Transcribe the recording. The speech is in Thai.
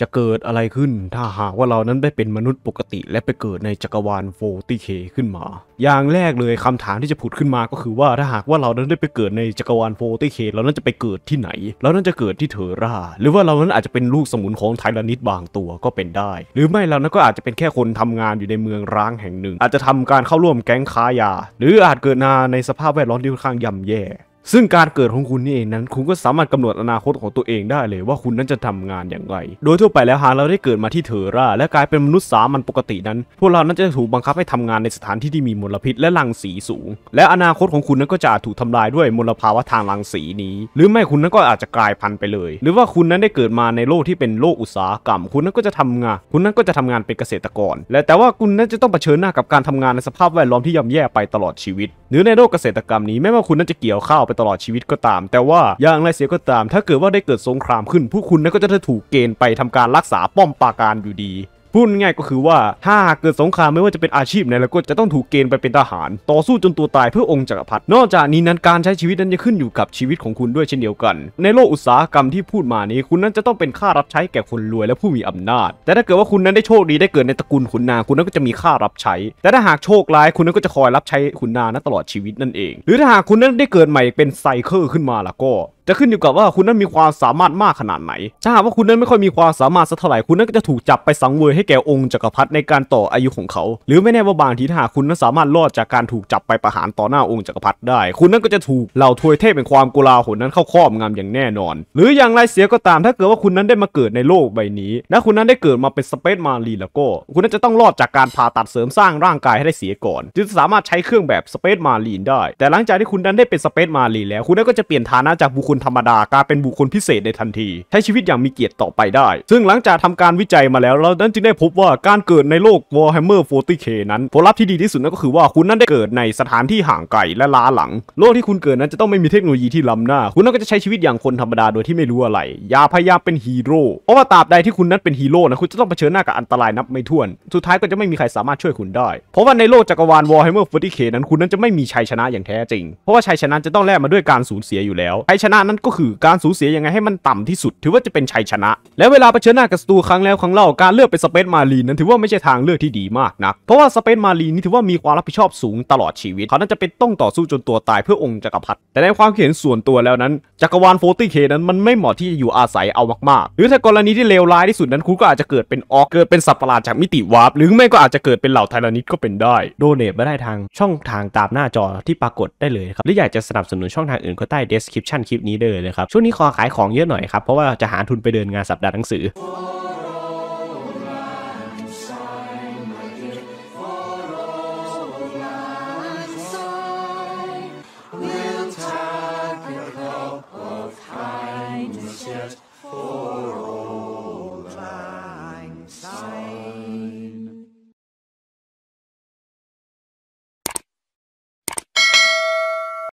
จะเกิดอะไรขึ้นถ้าหากว่าเรานั้นได้เป็นมนุษย์ปกติ และไปเกิดในจักรวาลโฟต้เคขึ้นมาอย่างแรกเลยคำถามที่จะผุดขึ้นมาก็คือว่าถ้าหากว่าเรานั้นได้ไปเกิดในจักรวาลโตี้เคเรานั้นจะไปเกิดที่ไหน เรานั้นจะเกิดที่เทอร่า หรือว่าเรานั้นอาจจะเป็นลูกสมุนของไทลานิดบางตัวก็เป็นได้ หรือไม่เรานั้นก็อาจจะเป็นแค่คนทำงานอยู่ในเมืองร้างแห่งหนึ่ง อาจจะทำการเข้าร่วมแก๊งค้ายา หรืออาจเกิดนาในสภาพแวดล้อมที่ค่อนข้างย่าแย่ซึ่งการเกิดของคุณนี่เองนั้น คุณก็สามารถกำหนดอนาคตของตัวเองได้เลย ว่าคุณนั้นจะทำงานอย่างไร โดยทั่วไปแล้วหากเราได้เกิดมาที่เทอร่า และกลายเป็นมนุษย์สามัญปกตินั้นพวกเรานั้นจะถูกบังคับให้ทำงานในสถานที่ที่มีมลพิษและรังสีสูง และอนาคตของคุณนั้นก็จะถูกทำลายด้วยมลภาวะทางรังสีนี้ หรือไม่คุณนั้นก็อาจจะกลายพันธุ์ไปเลย หรือว่าคุณนั้นได้เกิดมาในโลกที่เป็นโลกอุตสาหกรรมคุณนั้นก็จะทำงาน คุณนั้นก็จะทำงานเป็นเกษตรกร และแต่ว่าคุณนั้นจะต้องเผชิญหน้ากับการทำงานในสภาพแวดล้อมที่ย่ำแย่ไปตลอดชีวิต หรือในโลกเกษตรกรรมนี้แม้ว่าคุณนั้นจะเกี่ยวข้าวไปตลอดชีวิตก็ตาม แต่ว่าอย่างไรเสียก็ตาม ถ้าเกิดว่าได้เกิดสงครามขึ้น ผู้คุณนั้นก็จะถูกเกณฑ์ไปทำการรักษาป้อมปราการอยู่ดีพูดง่ายก็คือว่า ถ้าหากเกิดสงครามไม่ว่าจะเป็นอาชีพไหนแล้วก็จะต้องถูกเกณฑ์ไปเป็นทหาร ต่อสู้จนตัวตายเพื่อองค์จักรพรรดินอกจากนี้นั้นการใช้ชีวิตนั้นจะขึ้นอยู่กับชีวิตของคุณด้วยเช่นเดียวกัน ในโลกอุตสาหกรรมที่พูดมานี้คุณนั้นจะต้องเป็นค่ารับใช้แก่คนรวยและผู้มีอำนาจ แต่ถ้าเกิดว่าคุณนั้นได้โชคดีได้เกิดในตระกูลขุนนางคุณนั้นก็จะมีค่ารับใช้ แต่ถ้าหากโชคร้ายคุณนั้นก็จะคอยรับใช้ขุนนางนั้นตลอดชีวิตนั่นเอง หรือถ้าหากคุณนั้นได้เกิดใหม่เป็นไซเคิลขึ้นมาล่ะก็จะขึ้นอยู่กับว่าคุณนั้นมีความสามารถมากขนาดไหน ถ้าหากว่าคุณนั้นไม่ค่อยมีความสามารถสักเท่าไหร่ คุณนั้นก็จะถูกจับไปสังเวยให้แก่องค์จักรพรรดิในการต่ออายุของเขา หรือไม่แน่ว่าบางทีถ้าคุณนั้นสามารถรอดจากการถูกจับไปประหารต่อหน้าองค์จักรพรรดิได้ คุณนั้นก็จะถูกเหล่าทวยเทพเป็นความกุลาหนนั้นเข้าครอบงำอย่างแน่นอน หรืออย่างไรเสียก็ตาม ถ้าเกิดว่าคุณนั้นได้มาเกิดในโลกใบนี้ และคุณนั้นได้เกิดมาเป็นสเปซมารีแล้วก็คุณนั้นจะต้องรอดจากการผ่าตัดเสริมสร้างร่างกายให้ได้เสียก่อน จึงสามารถใช้เครื่องแบบสเปซมารีนได้ แต่หลังจากที่คุณนั้นได้เป็นสเปซมารีแล้ว คุณนั้นก็จะเปลี่ยนฐานะจากบุคคลธรรมดากลายเป็นบุคคลพิเศษในทันที ใช้ชีวิตอย่างมีเกียรติต่อไปได้ ซึ่งหลังจากทำการวิจัยมาแล้วเรานั้นจึงได้พบว่าการเกิดในโลก Warhammer 40k นั้นผลลัพธ์ที่ดีที่สุดนั่นก็คือว่าคุณนั้นได้เกิดในสถานที่ห่างไกลและล้าหลัง โลกที่คุณเกิดนั้นจะต้องไม่มีเทคโนโลยีที่ล้ำหน้า คุณนั้นก็จะใช้ชีวิตอย่างคนธรรมดาโดยที่ไม่รู้อะไรอย่าพยายามเป็นฮีโร่เพราะว่าตราบใดที่คุณนั้นเป็นฮีโร่นะคุณจะต้องเผชิญหน้ากับอันตรายนับไม่ถ้วนสุดท้ายก็จะไม่มีใครสามารถช่วยคุณได้เพราะว่าในโลกจักรวาล Warhammer 40k นั้นคุณนั้นจะไม่มีชัยชนะอย่างแท้จริงเพราะว่าชัยชนะจะต้องแลกมาด้วยการสูญเสียอยู่แล้วชัยชนะนั่นก็คือการสูญเสียยังไงให้มันต่ำที่สุด ถือว่าจะเป็นชัยชนะ และเวลาเผชิญหน้ากับศัตรูครั้งแล้ว ครั้งเล่าการเลือกเป็นสเปซมารีนั้นถือว่าไม่ใช่ทางเลือกที่ดีมากนะเพราะว่าสเปซมารีนี่ถือว่ามีความรับผิดชอบสูงตลอดชีวิตเขาน่าจะเป็นต้องต่อสู้จนตัวตายเพื่อองค์จักรพรรดิแต่ในความเห็นส่วนตัวแล้วนั้นจักรวาล้เคนั้นมันไม่เหมาะที่จะอยู่อาศัยเอามากๆหรือถ้ากรณีที่เลวร้ายที่สุดนั้นคุณก็อาจจะเกิดเป็นออกเกิดเป็นสัตว์ประหลาดจากมิติวาร์ปหรือไม่ก็อาจจะเกิดเป็นเหล่าไทรานิดก็เป็นได้โดเนทมได้ทางช่องทางตามหน้าจอที่ปรากฏได้เลยครับหรืออยากจะสนับสนุนช่องทางอื่นก็ใต้ d คลิปนี้เดอร์เลยครับช่วงนี้ขอขายของเยอะหน่อยครับเพราะว่าจะหาทุนไปเดินงานสัปดาห์หนังสือ